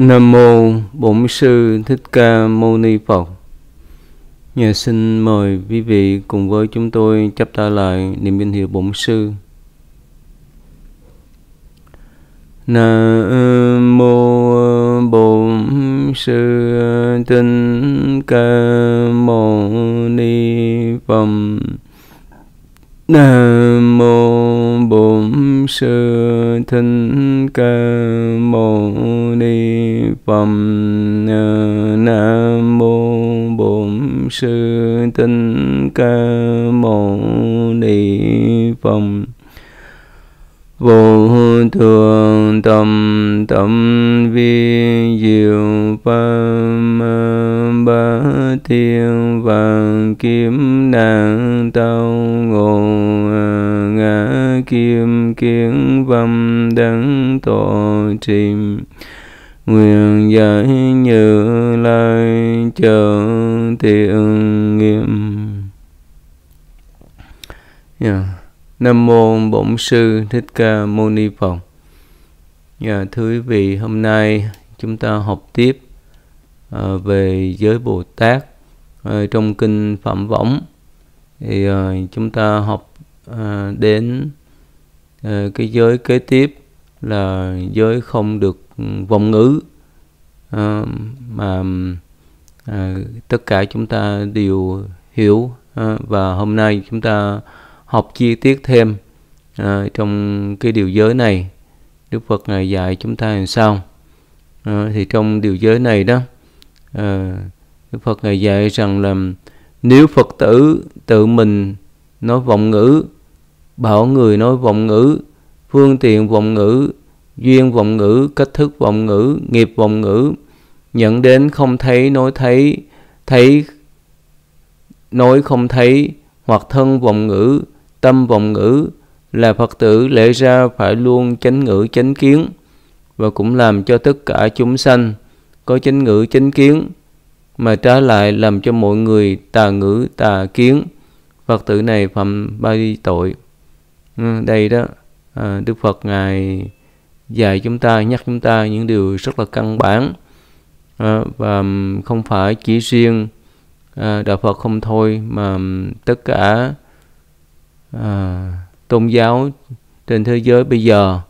Nam mô Bổn sư Thích Ca Mâu Ni Phật. Nhà xin mời quý vị cùng với chúng tôi chấp tay lại niệm kinh hiệu Bổn sư. Nam mô Bổn sư Thích Ca Mâu Ni Phật. Nam mô Bổn sư Thích Ca phẩm ờ, nam mô bổn sư tinh ca mâu ni phật vô thường tâm tâm vi diệu pháp ba thiên vàng kim nạn tâu ngộ à, ngã kim kiến văn đắng tội chìm nguyện giải như lai chợ thiện nghiệm yeah. Dạ. nam mô bổn sư thích ca mâu ni phật yeah, dạ, thưa quý vị hôm nay chúng ta học tiếp uh, về giới bồ tát uh, trong kinh phạm võng thì uh, chúng ta học uh, đến uh, cái giới kế tiếp là giới không được vọng ngữ à, mà à, tất cả chúng ta đều hiểu à, và hôm nay chúng ta học chi tiết thêm à, trong cái điều giới này Đức Phật ngài dạy chúng ta làm sao à, thì trong điều giới này đó à, Đức Phật ngài dạy rằng là nếu Phật tử tự mình nói vọng ngữ bảo người nói vọng ngữ phương tiện vọng ngữ, duyên vọng ngữ, cách thức vọng ngữ, nghiệp vọng ngữ, nhận đến không thấy, nói thấy, thấy, nói không thấy, hoặc thân vọng ngữ, tâm vọng ngữ, là Phật tử lẽ ra phải luôn chánh ngữ chánh kiến và cũng làm cho tất cả chúng sanh có chánh ngữ chánh kiến mà trả lại làm cho mọi người tà ngữ tà kiến Phật tử này phạm ba tội ừ, đây đó Ờ, Đức Phật ngài dạy chúng ta nhắc chúng ta những điều rất là căn bản à, và không phải chỉ riêng à, đạo Phật không thôi mà tất cả à, tôn giáo trên thế giới bây giờ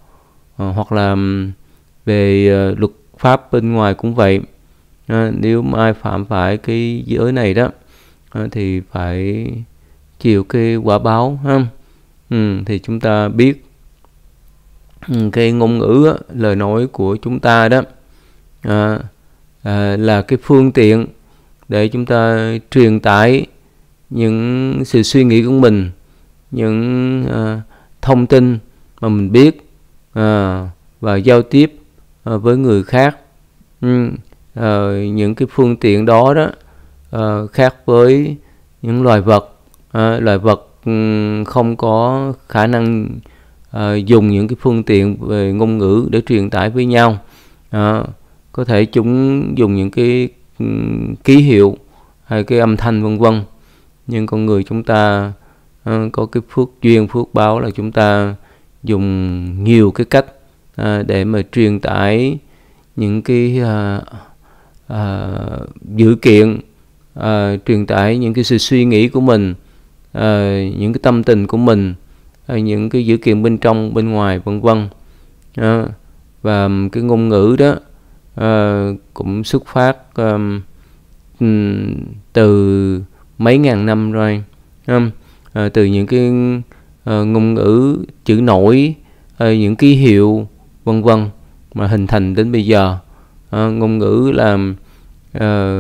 à, hoặc là về à, luật pháp bên ngoài cũng vậy à, nếu mà ai phạm phải cái giới này đó à, thì phải chịu cái quả báo ha ừ, thì chúng ta biết Ừ, cái ngôn ngữ á, lời nói của chúng ta đó à, à, là cái phương tiện để chúng ta truyền tải những sự suy nghĩ của mình những à, thông tin mà mình biết à, và giao tiếp à, với người khác ừ, à, những cái phương tiện đó đó à, khác với những loài vật à, loài vật ừ, không có khả năng uh, dùng những cái phương tiện về ngôn ngữ để truyền tải với nhau uh, có thể chúng dùng những cái ký hiệu hay cái âm thanh vân vân nhưng con người chúng ta uh, có cái phước duyên phước báo là chúng ta dùng nhiều cái cách uh, để mà truyền tải những cái uh, uh, dữ kiện uh, truyền tải những cái sự suy nghĩ của mình uh, những cái tâm tình của mình những cái dữ kiện bên trong bên ngoài vân vân à, và cái ngôn ngữ đó à, cũng xuất phát à, từ mấy ngàn năm rồi à, từ những cái à, ngôn ngữ chữ nổi à, những ký hiệu vân vân mà hình thành đến bây giờ à, ngôn ngữ là à,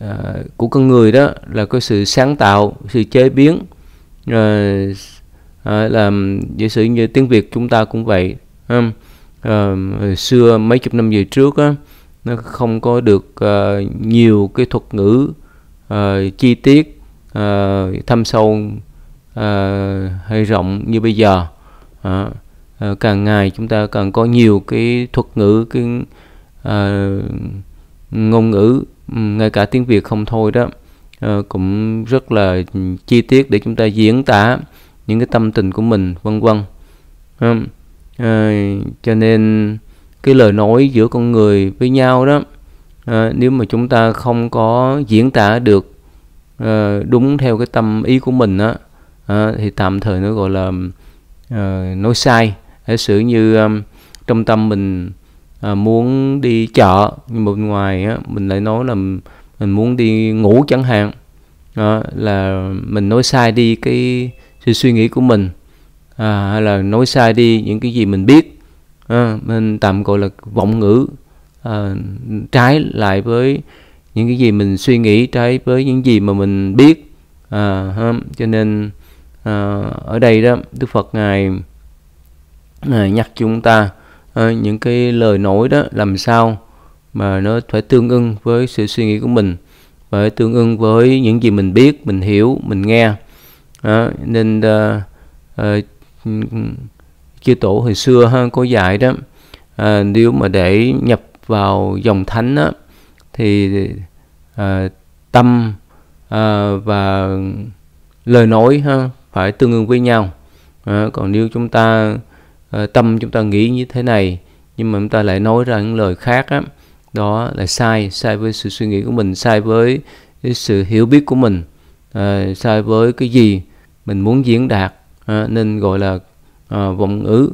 à, của con người đó là có sự sáng tạo sự chế biến à, à, là giả sử như tiếng việt chúng ta cũng vậy à, xưa mấy chục năm về trước á, nó không có được à, nhiều cái thuật ngữ à, chi tiết à, thâm sâu à, hay rộng như bây giờ à, à, càng ngày chúng ta càng có nhiều cái thuật ngữ cái à, ngôn ngữ ngay cả tiếng việt không thôi đó à, cũng rất là chi tiết để chúng ta diễn tả những cái tâm tình của mình vân vân à, cho nên cái lời nói giữa con người với nhau đó à, nếu mà chúng ta không có diễn tả được à, đúng theo cái tâm ý của mình á à, thì tạm thời nó gọi là à, nói sai giả sử như à, trong tâm mình à, muốn đi chợ nhưng mà bên ngoài á, mình lại nói là mình muốn đi ngủ chẳng hạn à, là mình nói sai đi cái sự suy nghĩ của mình à, hay là nói sai đi những cái gì mình biết à, mình tạm gọi là vọng ngữ à, trái lại với những cái gì mình suy nghĩ trái với những gì mà mình biết à, ha. cho nên à, ở đây đó Đức Phật ngài, à, nhắc chúng ta à, những cái lời nói đó làm sao mà nó phải tương ưng với sự suy nghĩ của mình phải tương ưng với những gì mình biết mình hiểu mình nghe đó, nên uh, uh, chư tổ hồi xưa ha, có dạy đó uh, nếu mà để nhập vào dòng thánh đó, thì uh, tâm uh, và lời nói ha, phải tương ứng với nhau à, còn nếu chúng ta à, tâm chúng ta nghĩ như thế này nhưng mà chúng ta lại nói ra những lời khác á, đó là sai sai với sự suy nghĩ của mình sai với, với sự hiểu biết của mình à, sai với cái gì mình muốn diễn đạt à, nên gọi là à, vọng ngữ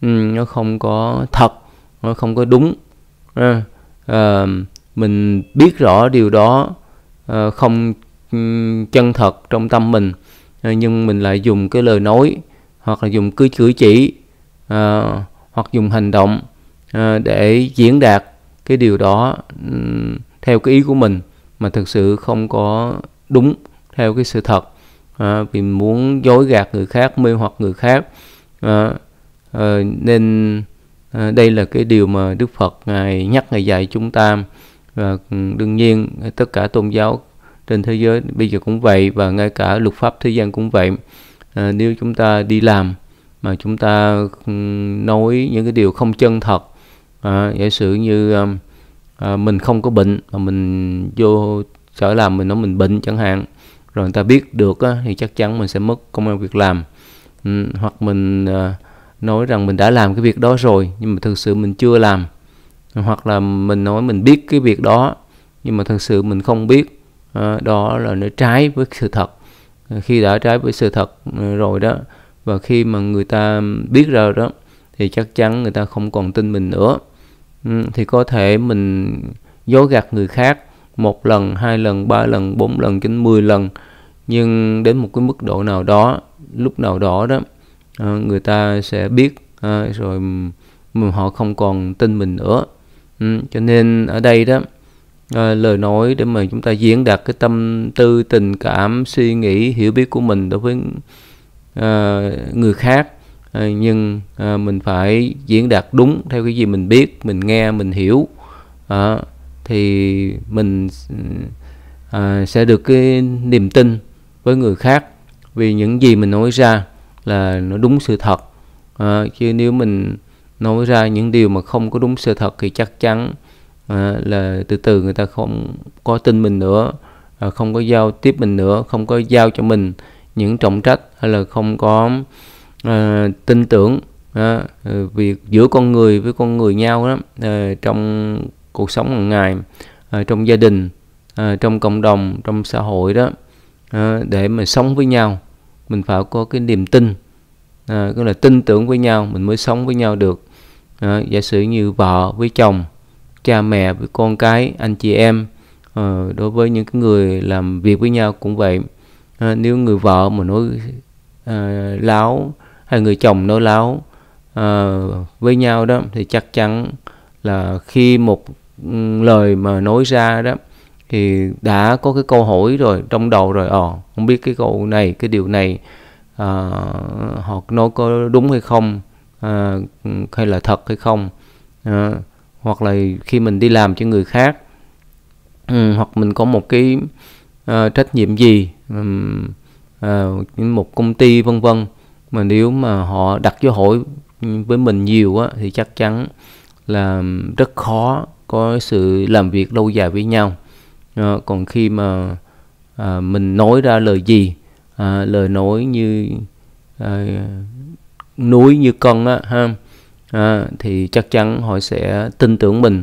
ừ, nó không có thật nó không có đúng à, à, mình biết rõ điều đó à, không ừ, chân thật trong tâm mình à, nhưng mình lại dùng cái lời nói hoặc là dùng cứ chửi chỉ à, hoặc dùng hành động à, để diễn đạt cái điều đó ừ, theo cái ý của mình mà thực sự không có đúng theo cái sự thật à, vì muốn dối gạt người khác mê hoặc người khác à, à, nên à, đây là cái điều mà Đức Phật ngài nhắc ngài dạy chúng ta và ừ, đương nhiên tất cả tôn giáo trên thế giới bây giờ cũng vậy và ngay cả luật pháp thế gian cũng vậy à, nếu chúng ta đi làm mà chúng ta ừ, nói những cái điều không chân thật à, giả sử như à, mình không có bệnh mà mình vô sở làm mình nói mình bệnh chẳng hạn rồi người ta biết được á, thì chắc chắn mình sẽ mất công an việc làm ừ, hoặc mình à, nói rằng mình đã làm cái việc đó rồi nhưng mà thực sự mình chưa làm hoặc là mình nói mình biết cái việc đó nhưng mà thực sự mình không biết à, đó là nó trái với sự thật ờ, khi đã trái với sự thật ừ, rồi đó và khi mà người ta biết rồi đó thì chắc chắn người ta không còn tin mình nữa ừ, thì có thể mình dối gạt người khác một lần hai lần ba lần bốn lần đến 10 lần nhưng đến một cái mức độ nào đó lúc nào đó đó à, người ta sẽ biết à, rồi họ không còn tin mình nữa ừ, cho nên ở đây đó à, lời nói để mà chúng ta diễn đạt cái tâm tư tình cảm suy nghĩ hiểu biết của mình đối với người khác nhưng mình phải diễn đạt đúng theo cái gì mình biết mình nghe mình hiểu thì mình à, sẽ được cái niềm tin với người khác vì những gì mình nói ra là nó đúng sự thật à, chứ nếu mình nói ra những điều mà không có đúng sự thật thì chắc chắn à, là từ từ người ta không có tin mình nữa à, không có giao tiếp mình nữa không có giao cho mình những trọng trách hay là không có à, tin tưởng à, vì giữa con người với con người nhau đó à, trong cuộc sống hàng ngày à, trong gia đình à, trong cộng đồng trong xã hội đó à, để mà sống với nhau mình phải có cái niềm tin à, tức là tin tưởng với nhau mình mới sống với nhau được à, giả sử như vợ với chồng cha mẹ với con cái anh chị em à, đối với những cái người làm việc với nhau cũng vậy à, nếu người vợ mà nói à, láo hay người chồng nói láo à, với nhau đó thì chắc chắn là khi một lời mà nói ra đó thì đã có cái câu hỏi rồi trong đầu rồi ờ không biết cái câu này cái điều này à, họ nói có đúng hay không à, hay là thật hay không à, hoặc là khi mình đi làm cho người khác ừ, hoặc mình có một cái à, trách nhiệm gì à, một công ty vân vân mà nếu mà họ đặt câu hỏi với mình nhiều á thì chắc chắn là rất khó có sự làm việc lâu dài với nhau à, còn khi mà à, mình nói ra lời gì à, lời nói như à, núi như con á ha à, thì chắc chắn họ sẽ tin tưởng mình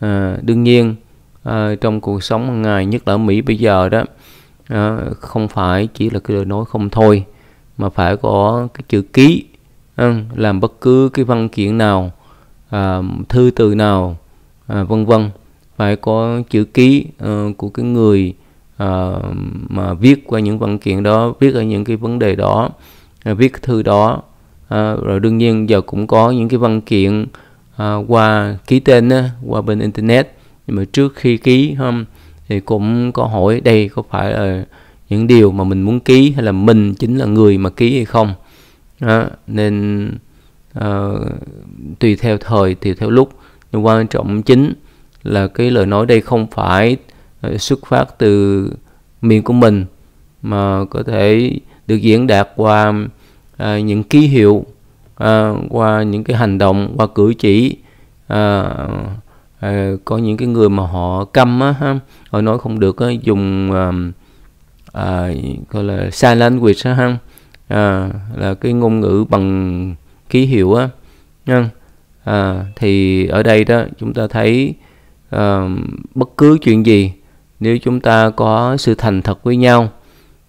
à, đương nhiên à, trong cuộc sống hàng ngày nhất là ở Mỹ bây giờ đó à, không phải chỉ là cái lời nói không thôi mà phải có cái chữ ký à, làm bất cứ cái văn kiện nào à, thư từ nào À, vân vân phải có chữ ký uh, của cái người uh, mà viết qua những văn kiện đó viết ở những cái vấn đề đó uh, viết thư đó uh, rồi đương nhiên giờ cũng có những cái văn kiện uh, qua ký tên uh, qua bên internet nhưng mà trước khi ký không thì cũng có hỏi đây có phải là những điều mà mình muốn ký hay là mình chính là người mà ký hay không đó, nên uh, tùy theo thời tùy theo lúc nhưng quan trọng chính là cái lời nói đây không phải ờ, xuất phát từ miệng của mình mà có thể được diễn đạt qua à, những ký hiệu à, qua những cái hành động qua cử chỉ à, à, có những cái người mà họ câm á ha, họ nói không được á, dùng à, à, gọi là sign language á ha, à, là cái ngôn ngữ bằng ký hiệu á nha à, thì ở đây đó chúng ta thấy à, bất cứ chuyện gì nếu chúng ta có sự thành thật với nhau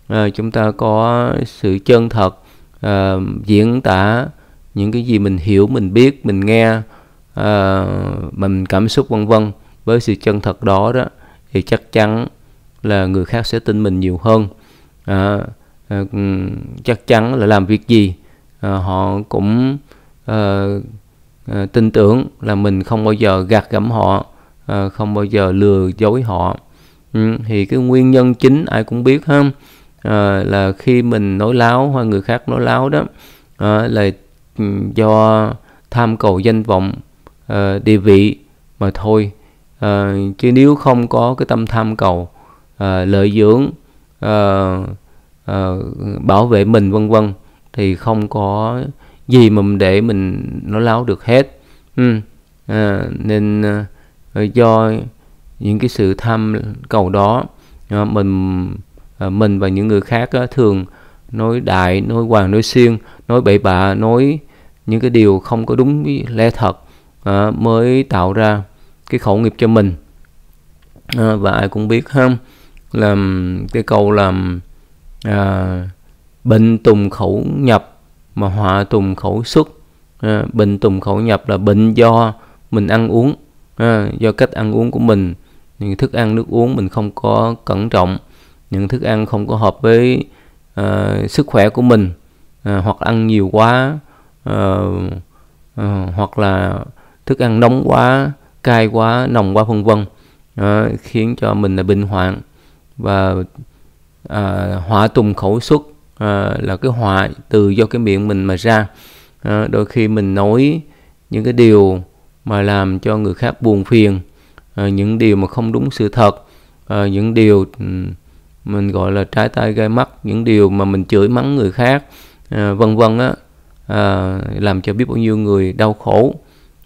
à, chúng ta có sự chân thật à, diễn tả những cái gì mình hiểu mình biết mình nghe à, mình cảm xúc vân vân với sự chân thật đó đó thì chắc chắn là người khác sẽ tin mình nhiều hơn à, chắc chắn là làm việc gì à, họ cũng à, Ờ, tin tưởng là mình không bao giờ gạt gẫm họ à, không bao giờ lừa dối họ ừ, thì cái nguyên nhân chính ai cũng biết ha à, là khi mình nói láo hoặc người khác nói láo đó à, là ừ, do tham cầu danh vọng à, địa vị mà thôi à, chứ nếu không có cái tâm tham cầu à, lợi dưỡng à, à, bảo vệ mình vân vân thì không có gì mà mình để mình nó láo được hết ừ. à, nên à, à do những cái sự tham cầu đó à, mình à, mình và những người khác thường nói đại nói hoàng nói xuyên nói bậy bạ nói những cái điều không có đúng lẽ thật à, mới tạo ra cái khẩu nghiệp cho mình à, và ai cũng biết ha làm cái câu làm à, bệnh tùng khẩu nhập mà họa tùng khẩu xuất à, bệnh tùng khẩu nhập là bệnh do mình ăn uống à, do cách ăn uống của mình những thức ăn nước uống mình không có cẩn trọng những thức ăn không có hợp với à, sức khỏe của mình à, hoặc ăn nhiều quá à, à, hoặc là thức ăn nóng quá cay quá nồng quá vân vân à, khiến cho mình là bệnh hoạn và à, họa tùng khẩu xuất à, là cái họa từ do cái miệng mình mà ra à, đôi khi mình nói những cái điều mà làm cho người khác buồn phiền à, những điều mà không đúng sự thật à, những điều mình gọi là trái tay gai mắt những điều mà mình chửi mắng người khác à, vân vân á à, làm cho biết bao nhiêu người đau khổ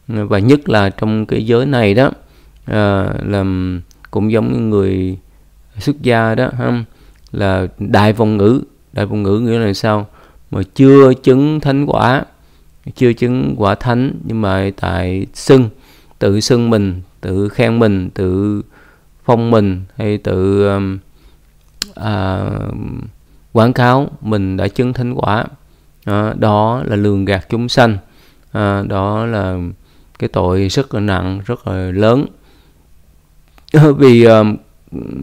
và nhất là trong cái giới này đó à, làm cũng giống như người xuất gia đó ha là đại vọng ngữ đại phụ ngữ nghĩa là sao mà chưa chứng thánh quả chưa chứng quả thánh nhưng mà tại xưng tự xưng mình tự khen mình tự phong mình hay tự um, à, quảng cáo mình đã chứng thánh quả à, đó là lường gạt chúng sanh à, đó là cái tội rất là nặng rất là lớn vì um,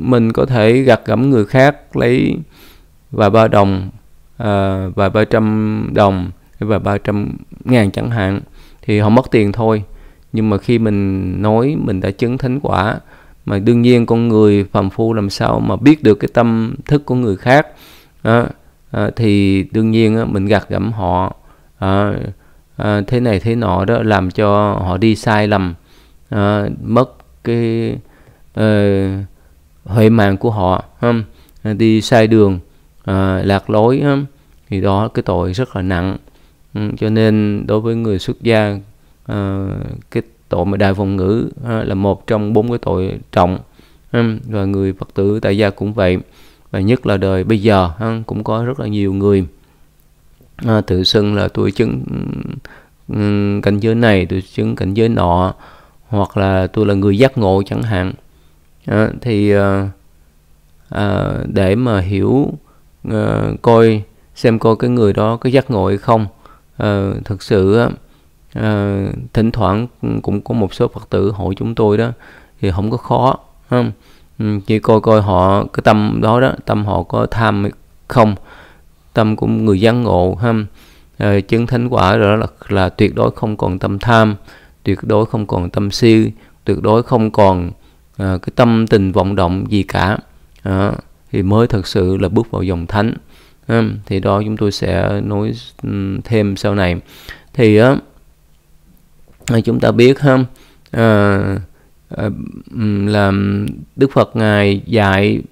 mình có thể gạt gẫm người khác lấy và ba đồng à, và 300 đồng và 300 ngàn chẳng hạn thì họ mất tiền thôi nhưng mà khi mình nói mình đã chứng thánh quả mà đương nhiên con người phàm phu làm sao mà biết được cái tâm thức của người khác à, à, thì đương nhiên á, mình gạt gẫm họ à, à, thế này thế nọ đó làm cho họ đi sai lầm à, mất cái uh, huệ mạng của họ không à, đi sai đường à, lạc lối thì đó cái tội rất là nặng ừ, cho nên đối với người xuất gia à, cái tội mà đài vọng ngữ à, là một trong bốn cái tội trọng à, và người phật tử tại gia cũng vậy và nhất là đời bây giờ à, cũng có rất là nhiều người à, tự xưng là tôi chứng ừ, cảnh giới này tôi chứng cảnh giới nọ hoặc là tôi là người giác ngộ chẳng hạn à, thì à, à, để mà hiểu uh, coi xem coi cái người đó có giác ngộ hay không uh, ờ, thực sự uh, thỉnh thoảng cũng có một số phật tử hội chúng tôi đó thì không có khó không ừ, chỉ coi coi họ cái tâm đó đó tâm họ có tham hay không tâm của người giác ngộ ha uh, chứng thánh quả đó là là tuyệt đối không còn tâm tham tuyệt đối không còn tâm si tuyệt đối không còn uh, cái tâm tình vọng động gì cả uh, thì mới thật sự là bước vào dòng thánh thì đó chúng tôi sẽ nói thêm sau này thì á à, chúng ta biết ha à, à, là Đức Phật ngài dạy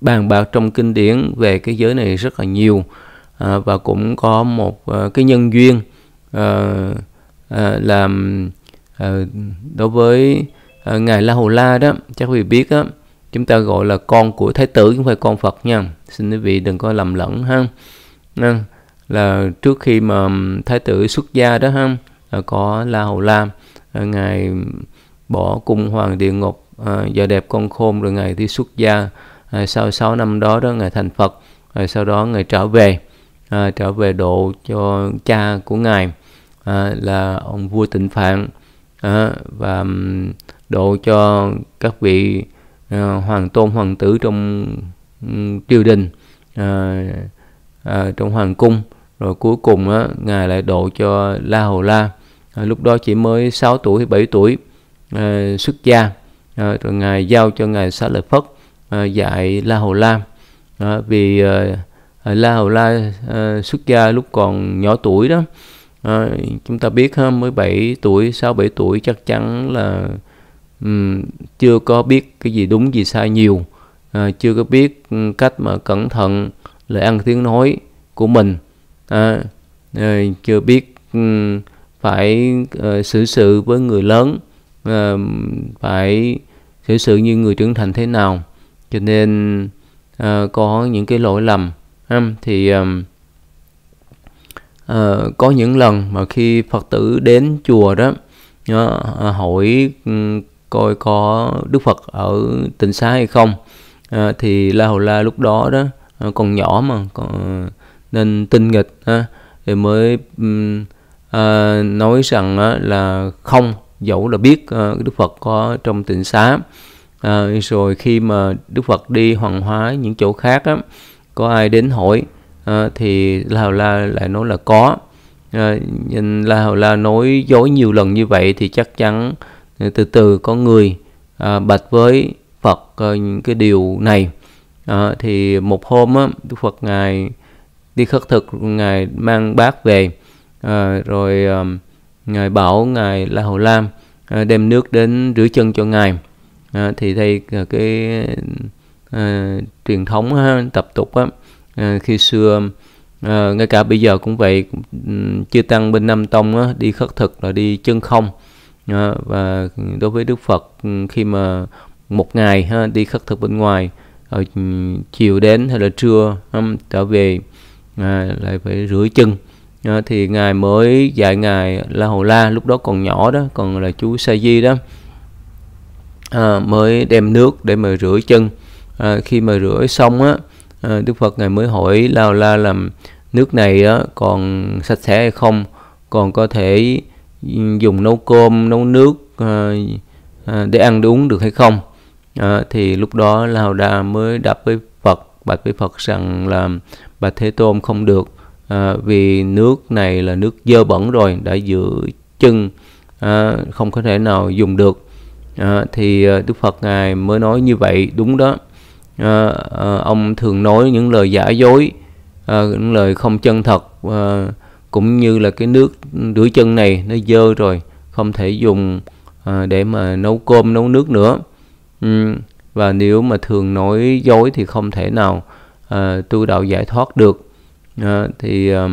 bàn bạc trong kinh điển về cái giới này rất là nhiều và cũng có một cái nhân duyên làm đối với ngài La Hầu La đó chắc quý vị biết đó chúng ta gọi là con của thái tử chứ không phải con phật nha xin quý vị đừng có lầm lẫn ha là trước khi mà thái tử xuất gia đó ha có la hầu Lam, ngài bỏ cung hoàng địa ngục à, giờ đẹp con khôn rồi ngài đi xuất gia à, sau 6 năm đó đó ngài thành phật rồi sau đó ngài trở về à, trở về độ cho cha của ngài à, là ông vua tịnh phạn và độ cho các vị Ờ, hoàng tôn hoàng tử trong ừ, triều đình à, à, trong hoàng cung rồi cuối cùng á, ngài lại độ cho La Hầu La à, lúc đó chỉ mới 6 tuổi 7 tuổi à, xuất gia à, rồi ngài giao cho ngài Xá Lợi Phất à, dạy La Hầu La à, vì à, La Hầu La à, xuất gia lúc còn nhỏ tuổi đó à, chúng ta biết ha, mới 7 tuổi 6 7 tuổi chắc chắn là um, chưa có biết cái gì đúng gì sai nhiều à, chưa có biết cách mà cẩn thận lời ăn tiếng nói của mình à, à, chưa biết um, phải uh, xử sự với người lớn uh, phải xử sự như người trưởng thành thế nào cho nên uh, có những cái lỗi lầm um, thì um, uh, có những lần mà khi phật tử đến chùa đó uh, hỏi coi có Đức Phật ở tỉnh xá hay không à, thì La Hầu La lúc đó đó à, còn nhỏ mà còn, à, nên tinh nghịch ha, thì mới à, nói rằng á, là không dẫu là biết à, Đức Phật có trong tịnh xá à, rồi khi mà Đức Phật đi hoàng hóa những chỗ khác á, có ai đến hỏi à, thì La Hầu La lại nói là có à, La Hầu La nói dối nhiều lần như vậy thì chắc chắn từ từ con người à, bạch với Phật à, những cái điều này à, thì một hôm á, Đức Phật ngài đi khất thực ngài mang bát về à, rồi à, ngài bảo ngài La Hầu Lam à, đem nước đến rửa chân cho ngài à, thì đây là cái à, truyền thống ha, tập tục á, à, khi xưa à, ngay cả bây giờ cũng vậy ừ, chưa tăng bên Nam Tông á, đi khất thực là đi chân không Ờ, và đối với đức phật ừ, khi mà một ngày ha, đi khất thực bên ngoài rồi ờ, chiều đến hay là trưa ừ, trở về à, lại phải rửa chân à, thì ngài mới dạy ngài la hầu la lúc đó còn nhỏ đó còn là chú sa di đó à, mới đem nước để mà rửa chân à, khi mà rửa xong á à, đức phật ngài mới hỏi la hầu la làm nước này á, còn sạch sẽ hay không còn có thể dùng nấu cơm nấu nước ờ, ờ, để ăn để uống được hay không ờ, thì lúc đó Lào Đà mới đáp với Phật bạch với Phật rằng là bà Thế Tôn không được vì nước này là nước dơ bẩn rồi đã giữ chân không có thể nào dùng được thì Đức Phật ngài mới nói như vậy đúng đó ông thường nói những lời giả dối những lời không chân thật cũng như là cái nước rửa chân này nó dơ rồi không thể dùng à, để mà nấu cơm nấu nước nữa ừ. và nếu mà thường nói dối thì không thể nào à, tu đạo giải thoát được à, thì à,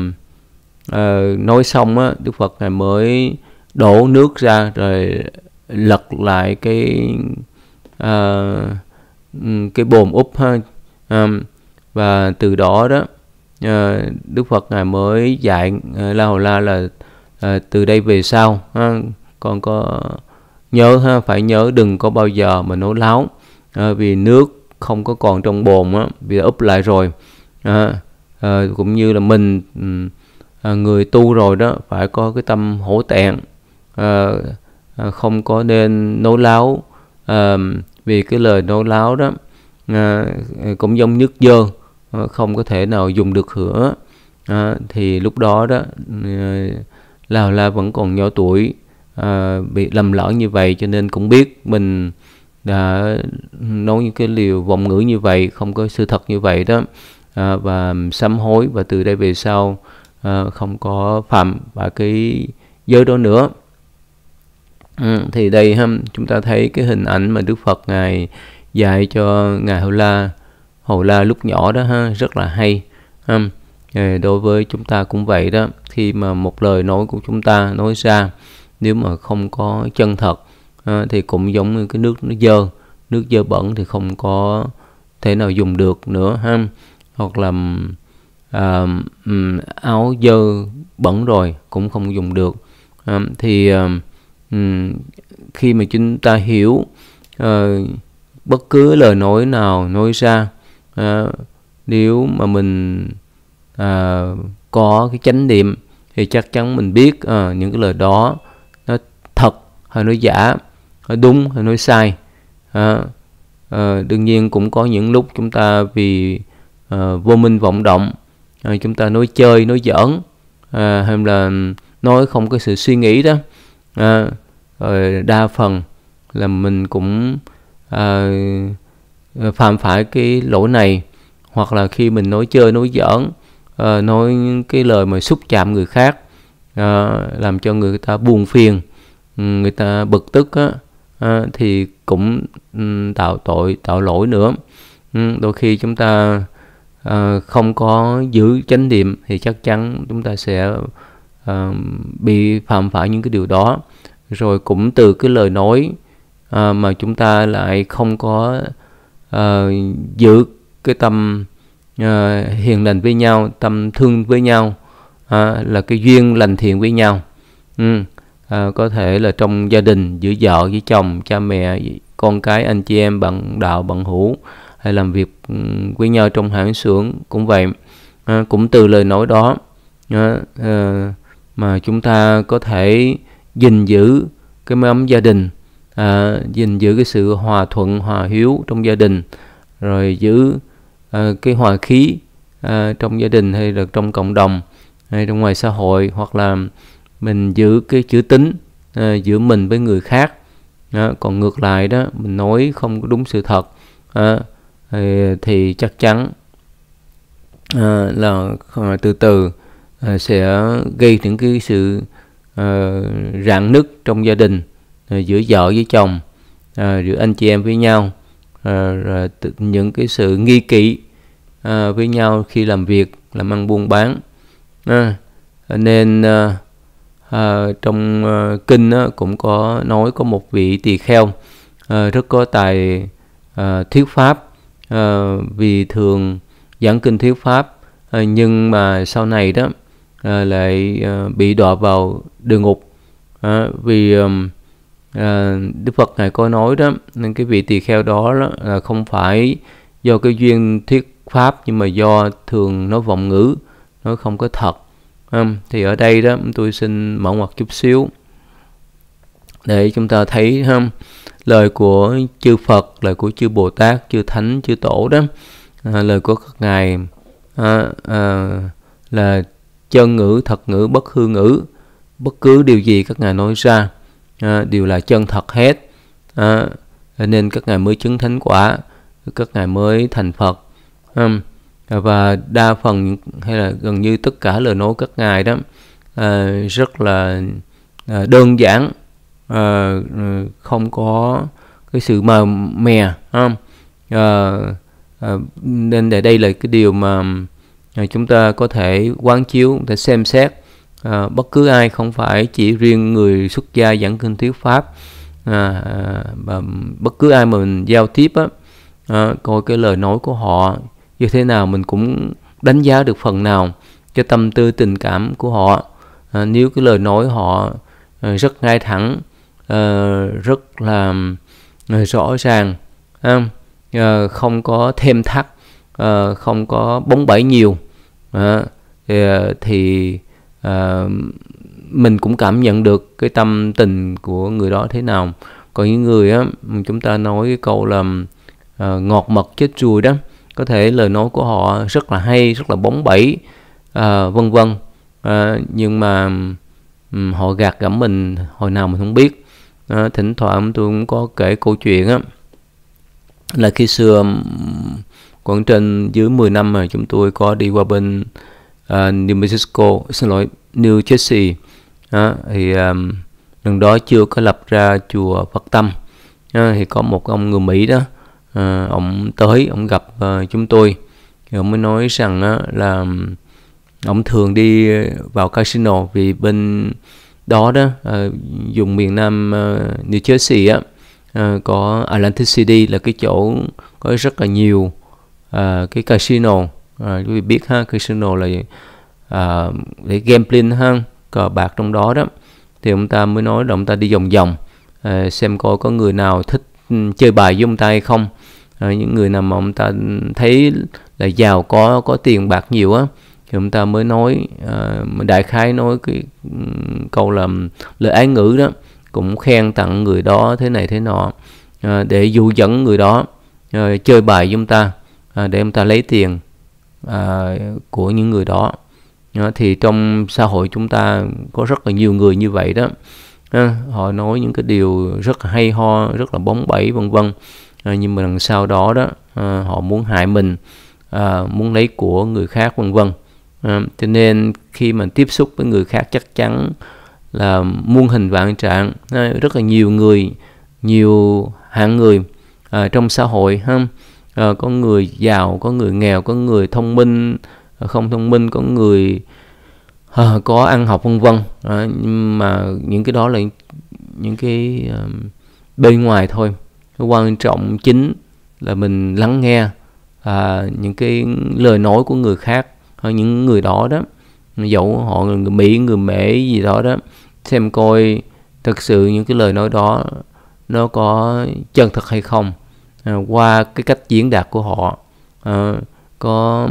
à, nói xong á đức phật này mới đổ nước ra rồi lật lại cái à, cái bồn úp ha à, và từ đó đó Ờ, Đức Phật ngài mới dạy ờ, La Hầu La là ờ, từ đây về sau con có nhớ ha phải nhớ đừng có bao giờ mà nấu láo vì nước không có còn trong bồn á vì đã úp lại rồi cũng như là mình người tu rồi đó phải có cái tâm hổ tẹn không có nên nấu láo vì cái lời nấu láo đó cũng giống nước dơ Ờ, không có thể nào dùng được nữa à, ờ, thì lúc đó đó ờ, là la vẫn còn nhỏ tuổi à, bị lầm lỡ như vậy cho nên cũng biết mình đã nói những cái liều vọng ngữ như vậy không có sự thật như vậy đó à, và sám hối và từ đây về sau à, không có phạm và cái giới đó nữa ừ, thì đây ha chúng ta thấy cái hình ảnh mà Đức Phật ngài dạy cho ngài Hậu La hồ la lúc nhỏ đó ha rất là hay ha. Ờ, đối với chúng ta cũng vậy đó khi mà một lời nói của chúng ta nói ra nếu mà không có chân thật ha, ờ, thì cũng giống như cái nước nó dơ nước dơ bẩn thì không có thể nào dùng được nữa ha hoặc là à, áo dơ bẩn rồi cũng không dùng được à, thì à, khi mà chúng ta hiểu à, bất cứ lời nói nào nói ra à, nếu mà mình à, có cái chánh niệm thì chắc chắn mình biết à, những cái lời đó nó thật hay nó giả nó đúng hay nó sai à, à, đương nhiên cũng có những lúc chúng ta vì à, vô minh vọng động à, chúng ta nói chơi nói giỡn à, hay là nói không có sự suy nghĩ đó à, rồi đa phần là mình cũng à, Ờ, phạm phải cái lỗi này hoặc là khi mình nói chơi nói giỡn uh, nói cái lời mà xúc chạm người khác uh, làm cho người ta buồn phiền ừ, người ta bực tức á, uh, thì cũng ừ, tạo tội tạo lỗi nữa ừ, đôi khi chúng ta uh, không có giữ chánh niệm thì chắc chắn chúng ta sẽ uh, bị phạm phải những cái điều đó rồi cũng từ cái lời nói uh, mà chúng ta lại không có uh, giữ cái tâm uh, hiền lành với nhau tâm thương với nhau uh, là cái duyên lành thiện với nhau ừ. uh, có thể là trong gia đình giữa vợ với chồng cha mẹ con cái anh chị em bạn đạo bạn hữu hay làm việc ừ, với nhau trong hãng xưởng cũng vậy à, cũng từ lời nói đó à, à, mà chúng ta có thể gìn giữ cái mâm gia đình à, gìn giữ cái sự hòa thuận hòa hiếu trong gia đình rồi giữ à, cái hòa khí à, trong gia đình hay là trong cộng đồng hay trong ngoài xã hội hoặc là mình giữ cái chữ tính à, giữa mình với người khác à, còn ngược lại đó mình nói không có đúng sự thật à, thì, thì chắc chắn à, là à, từ từ à, sẽ gây những cái sự à, rạn nứt trong gia đình Ờ, giữa vợ với chồng à, giữa anh chị em với nhau à, rồi những cái sự nghi kỵ à, với nhau khi làm việc làm ăn buôn bán à, nên à, à, trong à, kinh á, cũng có nói có một vị tỳ kheo à, rất có tài à, thuyết pháp à, vì thường giảng kinh thuyết pháp à, nhưng mà sau này đó à, lại à, bị đọa vào đường ngục à, vì um, Ờ, Đức Phật ngài có nói đó nên cái vị tỳ kheo đó, là không phải do cái duyên thuyết pháp nhưng mà do thường nói vọng ngữ nó không có thật ờ, thì ở đây đó tôi xin mở ngoặt chút xíu để chúng ta thấy ha, lời của chư Phật lời của chư Bồ Tát chư Thánh chư Tổ đó ờ, lời của các ngài là chân ngữ thật ngữ bất hư ngữ bất cứ điều gì các ngài nói ra à, đều là chân thật hết à, nên các ngài mới chứng thánh quả các ngài mới thành phật à, và đa phần hay là gần như tất cả lời nói các ngài đó à, rất là à, đơn giản à, không có cái sự mờ mè à, à, nên để đây là cái điều mà chúng ta có thể quán chiếu để xem xét à, bất cứ ai không phải chỉ riêng người xuất gia giảng kinh thuyết pháp à, à, và bất cứ ai mà mình giao tiếp á à, coi cái lời nói của họ như thế nào mình cũng đánh giá được phần nào cho tâm tư tình cảm của họ à, nếu cái lời nói họ à, rất ngay thẳng à, rất là à, rõ ràng à, không có thêm thắt à, không có bóng bẫy nhiều à, thì, thì à, mình cũng cảm nhận được cái tâm tình của người đó thế nào còn những người á chúng ta nói cái câu là à, ngọt mật chết chùi đó có thể lời nói của họ rất là hay rất là bóng bẩy à, vân vân à, nhưng mà ừ, họ gạt gẫm mình hồi nào mình không biết à, thỉnh thoảng tôi cũng có kể câu chuyện á là khi xưa ừ, khoảng trên dưới 10 năm mà chúng tôi có đi qua bên Ờ, New Mexico xin lỗi New Jersey đó, thì um, lần đó chưa có lập ra chùa Phật Tâm đó, thì có một ông người Mỹ đó uh, ông tới ông gặp uh, chúng tôi thì ông mới nói rằng đó, là ông thường đi vào casino vì bên đó đó uh, dùng miền Nam uh, New Jersey á uh, có Atlantic City là cái chỗ có rất là nhiều uh, cái casino à, quý vị biết ha casino là à, để gambling ha cờ bạc trong đó đó thì ông ta mới nói là ông ta đi vòng vòng à, xem coi có người nào thích ừ, chơi bài với ông ta hay không à, những người nào mà ông ta thấy là giàu có có tiền bạc nhiều á thì ông ta mới nói à, đại khái nói cái ừ, câu là lời ái ngữ đó cũng khen tặng người đó thế này thế nọ à, để dụ dẫn người đó à, chơi bài với ông ta à, để ông ta lấy tiền à, của những người đó à, thì trong xã hội chúng ta có rất là nhiều người như vậy đó à, họ nói những cái điều rất là hay ho rất là bóng bẩy vân vân à, nhưng mà đằng sau đó đó à, họ muốn hại mình à, muốn lấy của người khác vân vân à, cho nên khi mình tiếp xúc với người khác chắc chắn là muôn hình vạn trạng à, rất là nhiều người nhiều hạng người à, trong xã hội ha uh, có người giàu có người nghèo có người thông minh ờ, không thông minh có người uh, có ăn học vân vân uh, nhưng mà những cái đó là những cái uh, bên ngoài thôi cái quan trọng chính là mình lắng nghe à, những cái lời nói của người khác hay những người đó đó dẫu họ người mỹ người mễ gì đó đó xem coi thực sự những cái lời nói đó nó có chân thật hay không À, qua cái cách diễn đạt của họ à, có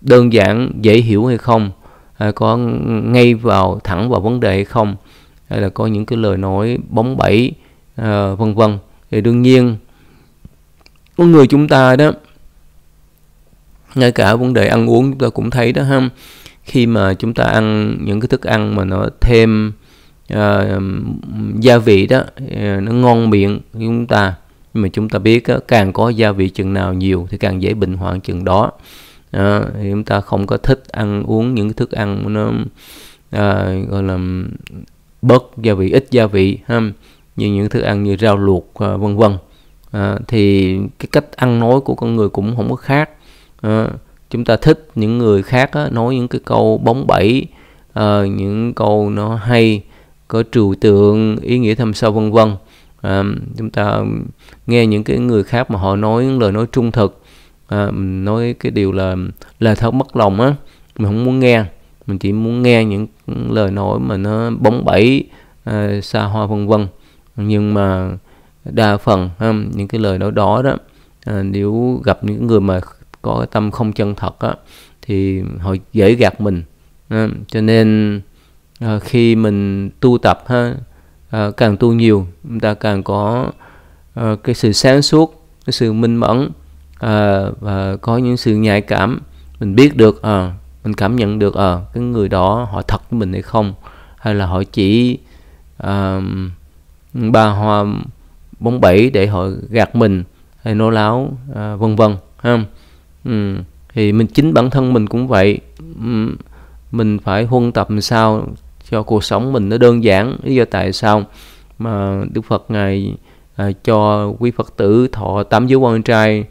đơn giản dễ hiểu hay không à, có ngay vào thẳng vào vấn đề hay không hay là có những cái lời nói bóng bẩy vân vân thì đương nhiên con người chúng ta đó ngay cả vấn đề ăn uống chúng ta cũng thấy đó ha khi mà chúng ta ăn những cái thức ăn mà nó thêm uh, gia vị đó nó ngon miệng chúng ta nhưng mà chúng ta biết càng có gia vị chừng nào nhiều thì càng dễ bệnh hoạn chừng đó à, thì chúng ta không có thích ăn uống những thức ăn nó à, gọi là bớt gia vị ít gia vị ha như những thức ăn như rau luộc à, vân vân à, thì cái cách ăn nói của con người cũng không có khác à, chúng ta thích những người khác á, nói những cái câu bóng bẩy à, những câu nó hay có trừu tượng ý nghĩa thâm sâu vân vân à, chúng ta nghe những cái người khác mà họ nói những lời nói trung thực à, nói cái điều là là thật mất lòng á mình không muốn nghe mình chỉ muốn nghe những lời nói mà nó bóng bẩy à, xa hoa vân vân nhưng mà đa phần ha, à, những cái lời nói đó đó à, nếu gặp những người mà có cái tâm không chân thật á thì họ dễ gạt mình à, cho nên à, khi mình tu tập ha à, càng tu nhiều chúng ta càng có à, cái sự sáng suốt cái sự minh mẫn à, và có những sự nhạy cảm mình biết được à, mình cảm nhận được à, cái người đó họ thật với mình hay không hay là họ chỉ à, bà hoa bóng bẫy để họ gạt mình hay nô láo à, vân vân ha ừ. thì mình chính bản thân mình cũng vậy ừ, mình phải huân tập làm sao cho cuộc sống mình nó đơn giản lý do tại sao mà Đức Phật ngài à, cho quý Phật tử thọ tám giới quan trai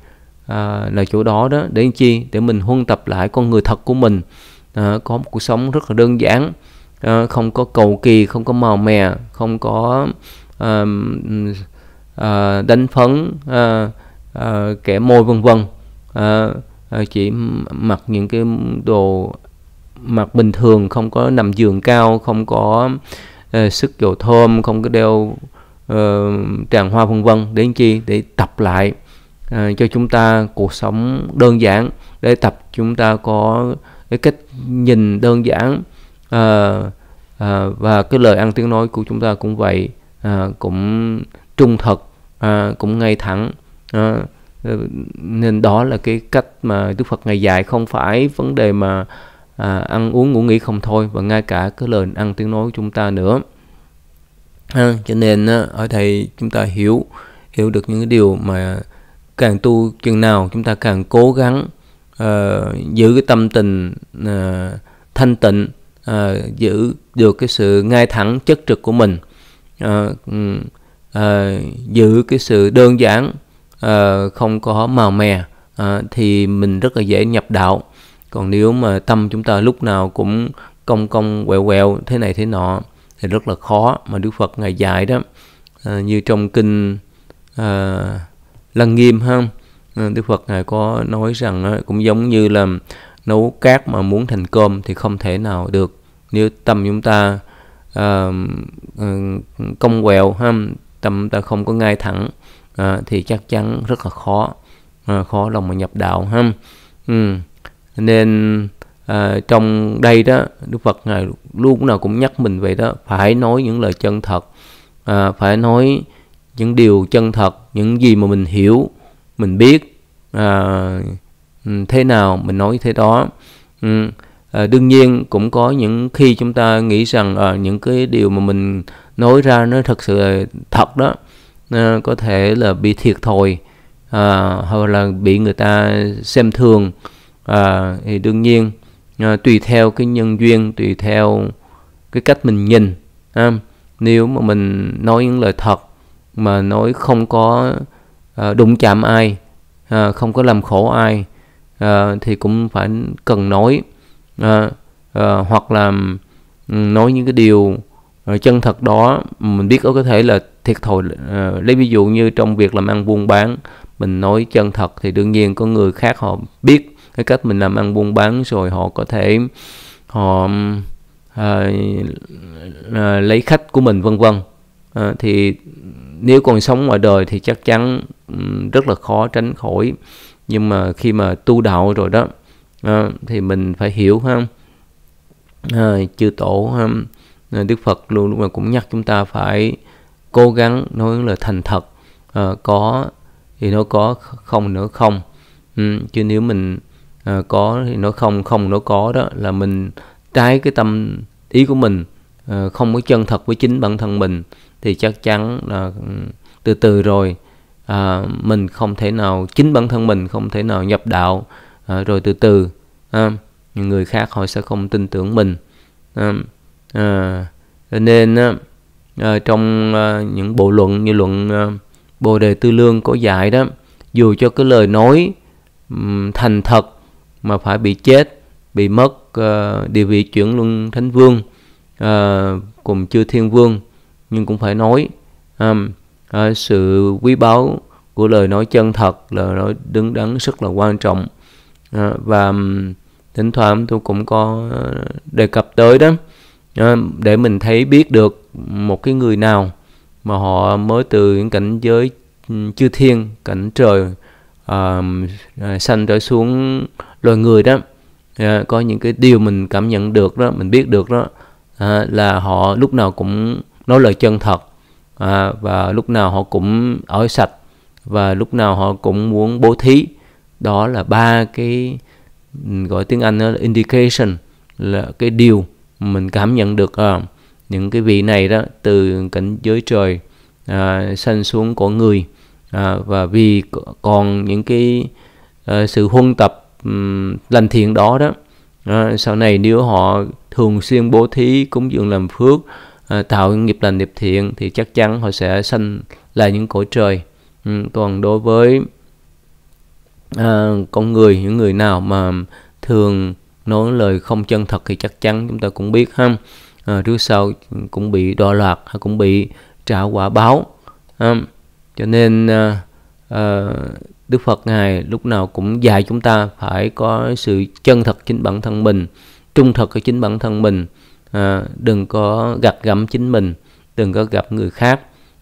à, là chỗ đó đó để chi để mình huân tập lại con người thật của mình à, có một cuộc sống rất là đơn giản à, không có cầu kỳ không có màu mè không có à, à, đánh phấn à, à, kẻ môi vân vân à, à chỉ mặc những cái đồ mặt bình thường không có nằm giường cao không có uh, sức dầu thơm không có đeo uh, tràng hoa vân vân đến chi để tập lại uh, cho chúng ta cuộc sống đơn giản để tập chúng ta có cái cách nhìn đơn giản uh, uh, và cái lời ăn tiếng nói của chúng ta cũng vậy uh, cũng trung thực uh, cũng ngay thẳng uh, nên đó là cái cách mà Đức Phật ngày dạy không phải vấn đề mà à, ăn uống ngủ nghỉ không thôi và ngay cả cái lời ăn tiếng nói của chúng ta nữa à, cho nên ở đây chúng ta hiểu hiểu được những cái điều mà càng tu chừng nào chúng ta càng cố gắng uh, giữ cái tâm tình uh, thanh tịnh uh, giữ được cái sự ngay thẳng chất trực của mình uh, uh, giữ cái sự đơn giản uh, không có màu mè uh, thì mình rất là dễ nhập đạo còn nếu mà tâm chúng ta lúc nào cũng cong cong quẹo quẹo thế này thế nọ thì rất là khó mà đức phật ngài dạy đó à, như trong kinh à, lăng nghiêm ha à, đức phật ngài có nói rằng cũng giống như là nấu cát mà muốn thành cơm thì không thể nào được nếu tâm chúng ta à, à, cong quẹo ha tâm ta không có ngay thẳng à, thì chắc chắn rất là khó à, khó lòng mà nhập đạo ha ừ nên à, trong đây đó đức phật ngài luôn nào cũng nhắc mình vậy đó phải nói những lời chân thật à, phải nói những điều chân thật những gì mà mình hiểu mình biết à, thế nào mình nói thế đó à, đương nhiên cũng có những khi chúng ta nghĩ rằng à, những cái điều mà mình nói ra nó thật sự là thật đó à, có thể là bị thiệt thòi à, hoặc là bị người ta xem thường à, thì đương nhiên à, tùy theo cái nhân duyên tùy theo cái cách mình nhìn à, nếu mà mình nói những lời thật mà nói không có à, đụng chạm ai à, không có làm khổ ai à, thì cũng phải cần nói à, à, hoặc là ừ, nói những cái điều à, chân thật đó mình biết có thể là thiệt thòi à, lấy ví dụ như trong việc làm ăn buôn bán mình nói chân thật thì đương nhiên có người khác họ biết cái cách mình làm ăn buôn bán rồi họ có thể họ à, à, lấy khách của mình vân vân à, thì nếu còn sống ngoài đời thì chắc chắn rất là khó tránh khỏi nhưng mà khi mà tu đạo rồi đó à, thì mình phải hiểu ha à, chư tổ ha, đức phật luôn luôn cũng nhắc chúng ta phải cố gắng nói là thành thật à, có thì nó có không nữa không ừ, chứ nếu mình Ờ, có thì nó không không nó có đó là mình trái cái tâm ý của mình ờ, không có chân thật với chính bản thân mình thì chắc chắn là ừ, từ từ rồi à, mình không thể nào chính bản thân mình không thể nào nhập đạo à, rồi từ từ à, người khác họ sẽ không tin tưởng mình à, à, nên à, trong à, những bộ luận như luận à, Bồ Đề Tư Lương có dạy đó dù cho cái lời nói thành thật mà phải bị chết bị mất uh, địa vị chuyển luân thánh vương uh, cùng chư thiên vương nhưng cũng phải nói um, uh, sự quý báu của lời nói chân thật là nói đứng đắn rất là quan trọng uh, và thỉnh thoảng tôi cũng có đề cập tới đó uh, để mình thấy biết được một cái người nào mà họ mới từ những cảnh giới chư thiên cảnh trời uh, sanh trở xuống loài người đó uh, có những cái điều mình cảm nhận được đó mình biết được đó uh, là họ lúc nào cũng nói lời chân thật uh, và lúc nào họ cũng ở sạch và lúc nào họ cũng muốn bố thí đó là ba cái gọi tiếng Anh là indication là cái điều mình cảm nhận được à, những cái vị này đó từ cảnh giới trời à, sanh xuống của người à, và vì còn những cái à, sự huân tập um, lành thiện đó đó à, sau này nếu họ thường xuyên bố thí cúng dường làm phước à, tạo nghiệp lành nghiệp thiện thì chắc chắn họ sẽ sanh là những cõi trời ừ, còn đối với à, con người những người nào mà thường nói lời không chân thật thì chắc chắn chúng ta cũng biết ha à, trước sau cũng bị đọa loạt cũng bị trả quả báo à, cho nên uh, uh, đức phật ngài lúc nào cũng dạy chúng ta phải có sự chân thật chính bản thân mình trung thực với chính bản thân mình uh, đừng có gặt gẫm chính mình đừng có gặp người khác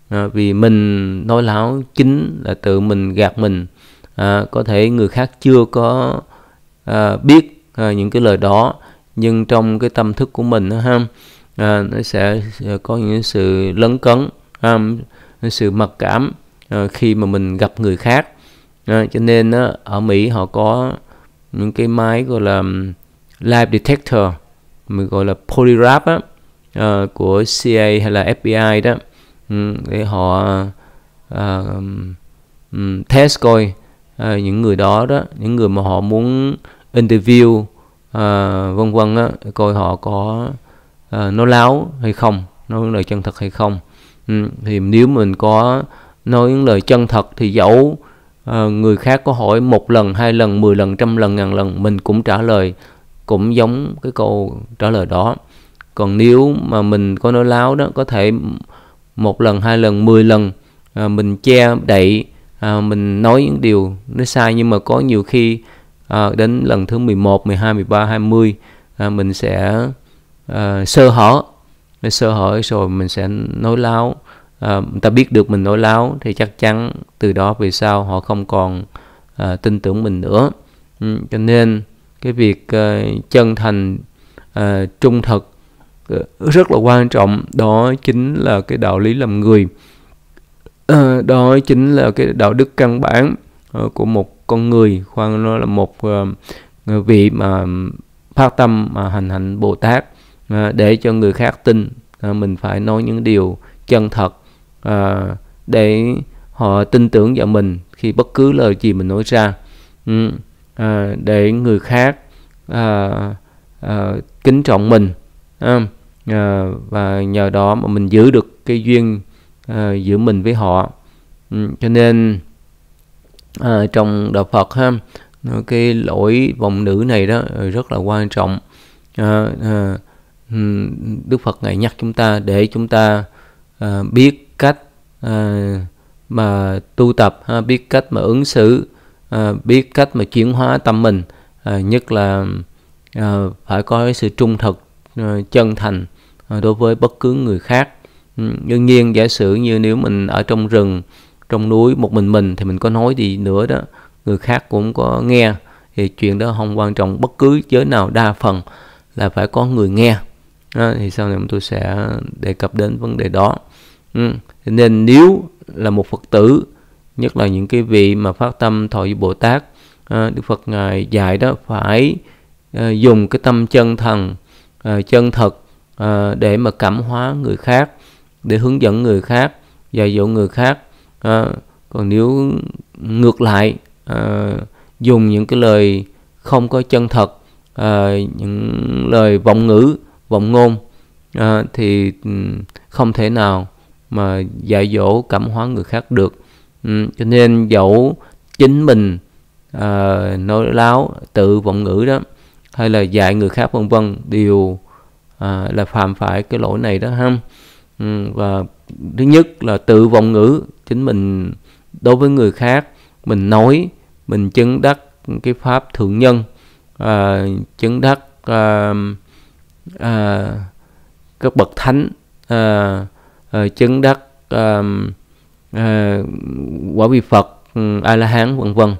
à, vì mình nói láo chính là tự mình gạt mình à, có thể người khác chưa có à, biết à, những cái lời đó nhưng trong cái tâm thức của mình ha à, nó sẽ, có những sự lấn cấn ha, sự mặc cảm Ờ, khi mà mình gặp người khác uh, cho nên uh, ở Mỹ họ có những cái máy gọi là live detector mình gọi là polygraph á uh, của CIA hay là FBI đó để họ uh, um, test coi uh, những người đó đó những người mà họ muốn interview uh, vân vân á coi họ có uh, nó láo hay không nó lời chân thật hay không um, thì nếu mình có nói những lời chân thật thì dẫu à, người khác có hỏi một lần hai lần mười lần trăm lần ngàn lần mình cũng trả lời cũng giống cái câu trả lời đó còn nếu mà mình có nói láo đó có thể một lần hai lần mười lần à, mình che đậy à, mình nói những điều nó sai nhưng mà có nhiều khi à, đến lần thứ 11, 12, 13, 20 à, mình sẽ à, sơ hở sơ hở rồi mình sẽ nói láo Ờ, người ta biết được mình nói láo thì chắc chắn từ đó về sau họ không còn uh, tin tưởng mình nữa ừ, cho nên cái việc uh, chân thành uh, trung thực rất là quan trọng đó chính là cái đạo lý làm người uh, đó chính là cái đạo đức căn bản của một con người khoan nó là một uh, vị mà phát tâm mà hành hạnh bồ tát uh, để cho người khác tin uh, mình phải nói những điều chân thật à, để họ tin tưởng vào mình khi bất cứ lời gì mình nói ra ừ. à, để người khác à, à, kính trọng mình à, à, và nhờ đó mà mình giữ được cái duyên à, giữa mình với họ ừ. cho nên à, trong đạo Phật ha cái lỗi vòng nữ này đó rất là quan trọng à, à, ừ, Đức Phật ngài nhắc chúng ta để chúng ta à, biết cách à, mà tu tập ha, biết cách mà ứng xử à, biết cách mà chuyển hóa tâm mình à, nhất là à, phải có sự trung thực à, chân thành à, đối với bất cứ người khác ừ, đương nhiên giả sử như nếu mình ở trong rừng trong núi một mình mình thì mình có nói gì nữa đó người khác cũng có nghe thì chuyện đó không quan trọng bất cứ giới nào đa phần là phải có người nghe đó, thì sau này tôi sẽ đề cập đến vấn đề đó ừ. nên nếu là một phật tử nhất là những cái vị mà phát tâm thọ với bồ tát à, đức phật ngài dạy đó phải à, dùng cái tâm chân thần à, chân thật à, để mà cảm hóa người khác để hướng dẫn người khác dạy dỗ người khác à, còn nếu ngược lại à, dùng những cái lời không có chân thật à, những lời vọng ngữ vọng ngôn à, thì ừ, không thể nào mà dạy dỗ cảm hóa người khác được ừ, cho nên dẫu chính mình à, nói láo tự vọng ngữ đó hay là dạy người khác vân vân đều à, là phạm phải cái lỗi này đó ha ừ, và thứ nhất là tự vọng ngữ chính mình đối với người khác mình nói mình chứng đắc cái pháp thượng nhân à, chứng đắc à, à, các bậc thánh à, Ờ, chứng đắc uh, uh, quả vị Phật A La Hán vân vân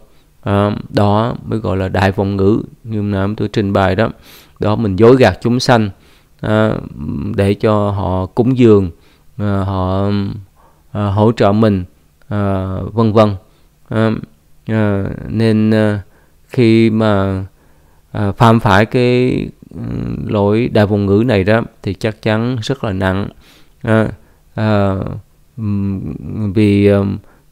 uh, đó mới gọi là đại vọng ngữ như là tôi trình bày đó đó mình dối gạt chúng sanh uh, để cho họ cúng dường uh, họ uh, hỗ trợ mình uh, vân vân uh, uh, nên uh, khi mà uh, phạm phải cái lỗi đại vùng ngữ này đó thì chắc chắn rất là nặng à, Ờ, vì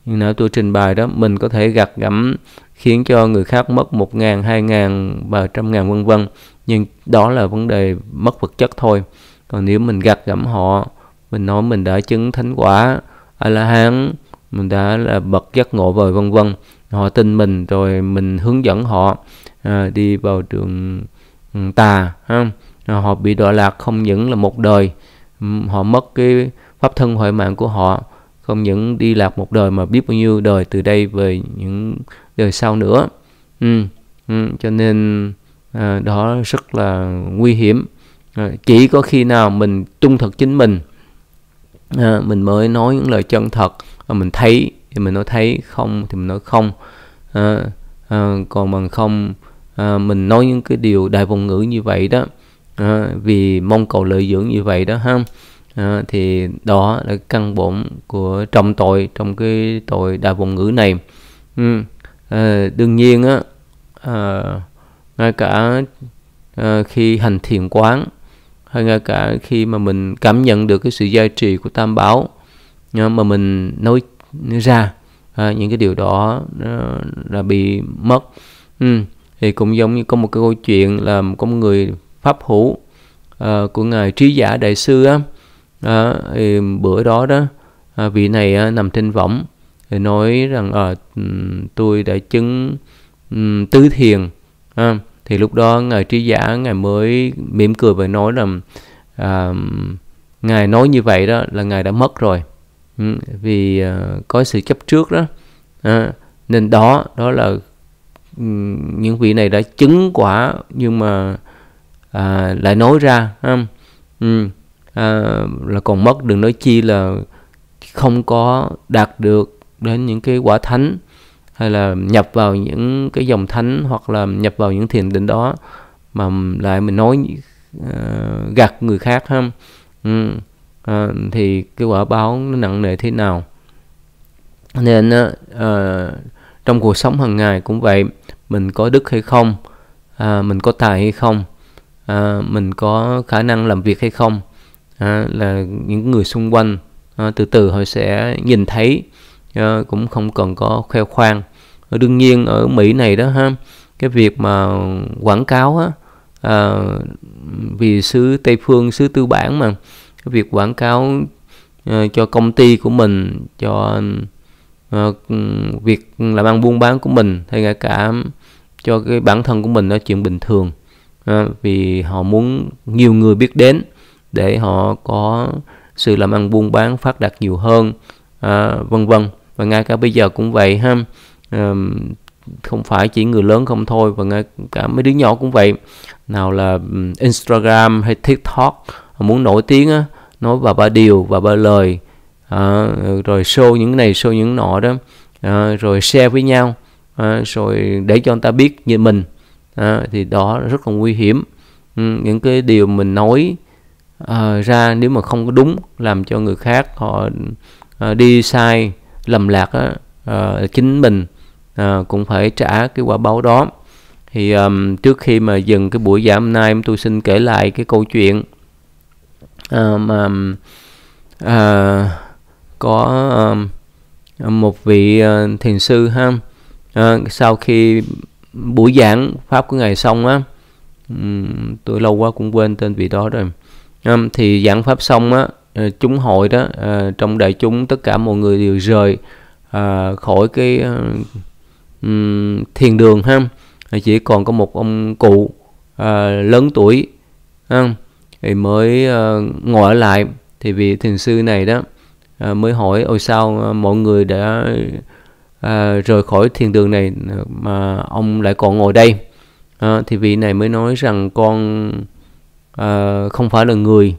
như tôi trình bày đó mình có thể gặt gẫm khiến cho người khác mất một ngàn hai ngàn và trăm ngàn vân vân nhưng đó là vấn đề mất vật chất thôi còn nếu mình gặt gẫm họ mình nói mình đã chứng thánh quả a la hán mình đã là bậc giác ngộ rồi vân vân họ tin mình rồi mình hướng dẫn họ à, đi vào trường tà ha? họ bị đọa lạc không những là một đời họ mất cái pháp thân hội mạng của họ không những đi lạc một đời mà biết bao nhiêu đời từ đây về những đời sau nữa ừ, ừ, cho nên à, đó rất là nguy hiểm à, chỉ có khi nào mình trung thực chính mình à, mình mới nói những lời chân thật à, mình thấy thì mình nói thấy không thì mình nói không à, à, còn bằng không à, mình nói những cái điều đại ngôn ngữ như vậy đó à, vì mong cầu lợi dưỡng như vậy đó ha à, thì đó là căn bổn của trong tội trong cái tội đa vọng ngữ này ừ. à, đương nhiên á à, ngay cả à, khi hành thiền quán hay ngay cả khi mà mình cảm nhận được cái sự giá trị của tam bảo mà mình nói ra à, những cái điều đó à, là bị mất ừ. thì cũng giống như có một cái câu chuyện là có một người pháp hữu à, của ngài trí giả đại sư á đó thì bữa đó đó à, vị này à, nằm trên võng thì nói rằng à, tôi đã chứng um, tứ thiền à, thì lúc đó ngài trí giả ngài mới mỉm cười và nói rằng à, ngài nói như vậy đó là ngài đã mất rồi ừ, vì à, có sự chấp trước đó à, nên đó đó là những vị này đã chứng quả nhưng mà à, lại nói ra ha? Ừ à, là còn mất đừng nói chi là không có đạt được đến những cái quả thánh hay là nhập vào những cái dòng thánh hoặc là nhập vào những thiền định đó mà lại mình nói uh, gạt người khác ha ừ. uh, thì cái quả báo nó nặng nề thế nào nên uh, trong cuộc sống hàng ngày cũng vậy mình có đức hay không uh, mình có tài hay không uh, mình có khả năng làm việc hay không à, là những người xung quanh à, từ từ họ sẽ nhìn thấy à, cũng không cần có khoe khoang à, đương nhiên ở Mỹ này đó ha cái việc mà quảng cáo á à, vì xứ Tây phương xứ tư bản mà cái việc quảng cáo à, cho công ty của mình cho à, việc làm ăn buôn bán của mình hay cả cả cho cái bản thân của mình là chuyện bình thường à, vì họ muốn nhiều người biết đến để họ có sự làm ăn buôn bán phát đạt nhiều hơn à, vân vân và ngay cả bây giờ cũng vậy ha à, không phải chỉ người lớn không thôi và ngay cả mấy đứa nhỏ cũng vậy nào là Instagram hay TikTok muốn nổi tiếng á nói bà ba điều và ba lời à, rồi show những này show những nọ đó à, rồi share với nhau à, rồi để cho người ta biết như mình à, thì đó rất là nguy hiểm ừ, những cái điều mình nói uh, ra nếu mà không có đúng làm cho người khác họ uh, đi sai lầm lạc đó, uh, ờ, chính mình uh, cũng phải trả cái quả báo đó thì um, trước khi mà dừng cái buổi giảng hôm nay tôi xin kể lại cái câu chuyện uh, mà uh, có uh, một vị uh, thiền sư ha uh, sau khi buổi giảng pháp của ngài xong á um, tôi lâu quá cũng quên tên vị đó rồi thì giảng pháp xong á ờ, chúng hội đó ờ, trong đại chúng tất cả mọi người đều rời ờ, khỏi cái thiền đường ha chỉ còn có một ông cụ lớn tuổi thì mới ngồi lại thì vị thiền sư này đó mới hỏi ôi sao mọi người đã rời khỏi thiền đường này mà ông lại còn ngồi đây thì vị này mới nói rằng con uh, không phải là người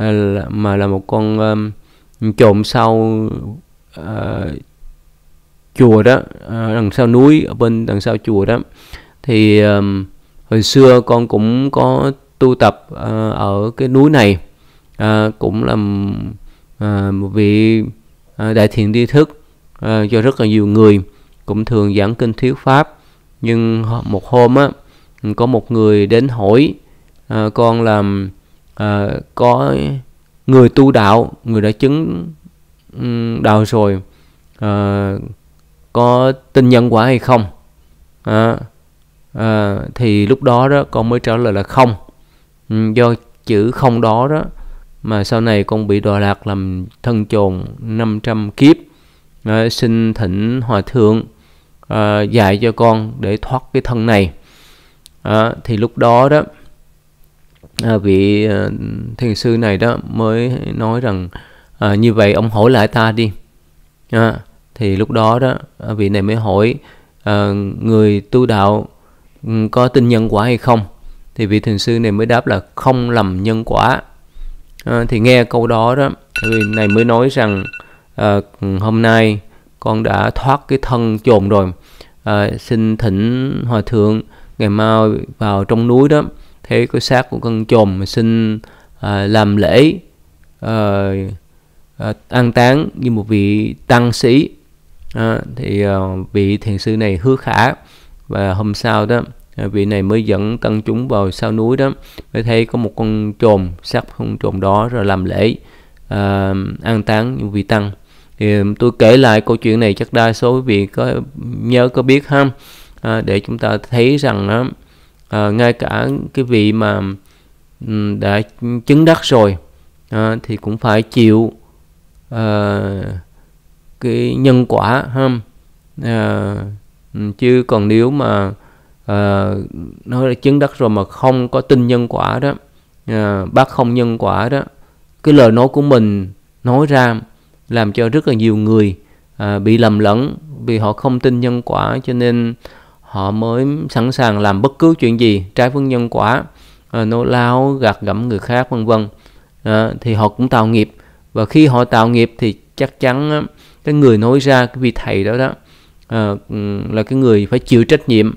uh, mà là một con um, trộm sau uh, chùa đó uh, đằng sau núi ở bên đằng sau chùa đó thì um, hồi xưa con cũng có tu tập uh, ở cái núi này uh, cũng là uh, một vị uh, đại thiện tri thức uh, cho rất là nhiều người cũng thường giảng kinh thiếu pháp nhưng một hôm á có một người đến hỏi à, con làm à, có người tu đạo người đã chứng đạo rồi à, có tin nhân quả hay không à, à, thì lúc đó đó con mới trả lời là không do chữ không đó đó mà sau này con bị đọa lạc làm thân chồn 500 kiếp à, xin thỉnh hòa thượng à, dạy cho con để thoát cái thân này à, thì lúc đó đó À, vị à, thiền sư này đó mới nói rằng à, như vậy ông hỏi lại ta đi à, thì lúc đó đó à, vị này mới hỏi à, người tu đạo ừ, có tin nhân quả hay không thì vị thiền sư này mới đáp là không lầm nhân quả à, thì nghe câu đó đó vị này mới nói rằng à, hôm nay con đã thoát cái thân chồn rồi à, xin thỉnh hòa thượng ngày mai vào trong núi đó thấy cái xác của con chồn mà xin à, làm lễ à, à, an táng như một vị tăng sĩ à, thì à, vị thiền sư này hứa khả và hôm sau đó à, vị này mới dẫn tăng chúng vào sau núi đó mới thấy có một con chồn xác con chồn đó rồi làm lễ à, an táng như vị tăng thì tôi kể lại câu chuyện này chắc đa số quý vị có nhớ có biết ha à, để chúng ta thấy rằng đó, à, ngay cả cái vị mà đã chứng đắc rồi à, thì cũng phải chịu à, cái nhân quả ha à, chứ còn nếu mà à, nó đã chứng đắc rồi mà không có tin nhân quả đó à, bác không nhân quả đó cái lời nói của mình nói ra làm cho rất là nhiều người à, bị lầm lẫn vì họ không tin nhân quả cho nên họ mới sẵn sàng làm bất cứ chuyện gì trái phương nhân quả ờ, nô lao gạt gẫm người khác vân vân à, thì họ cũng tạo nghiệp và khi họ tạo nghiệp thì chắc chắn cái người nói ra cái vị thầy đó đó à, là cái người phải chịu trách nhiệm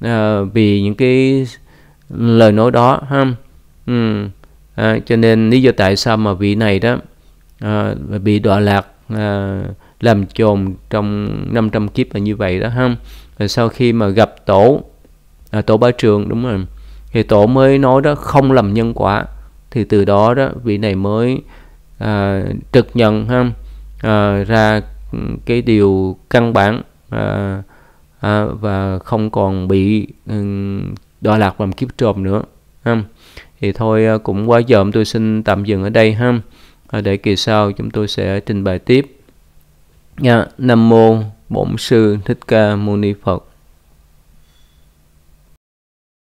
à, vì những cái lời nói đó ha ừ. à, cho nên lý do tại sao mà vị này đó à, bị đọa lạc à, làm chồn trong 500 kiếp là như vậy đó ha rồi sau khi mà gặp tổ à, tổ ba trường đúng rồi thì tổ mới nói đó không làm nhân quả thì từ đó đó vị này mới à, trực nhận ha à, ra cái điều căn bản à, à, và không còn bị um, lạc làm kiếp trộm nữa ha thì thôi à, cũng quá giờ tôi xin tạm dừng ở đây ha à, để kỳ sau chúng tôi sẽ trình bày tiếp nha yeah, nam mô bổn sư thích ca mâu ni phật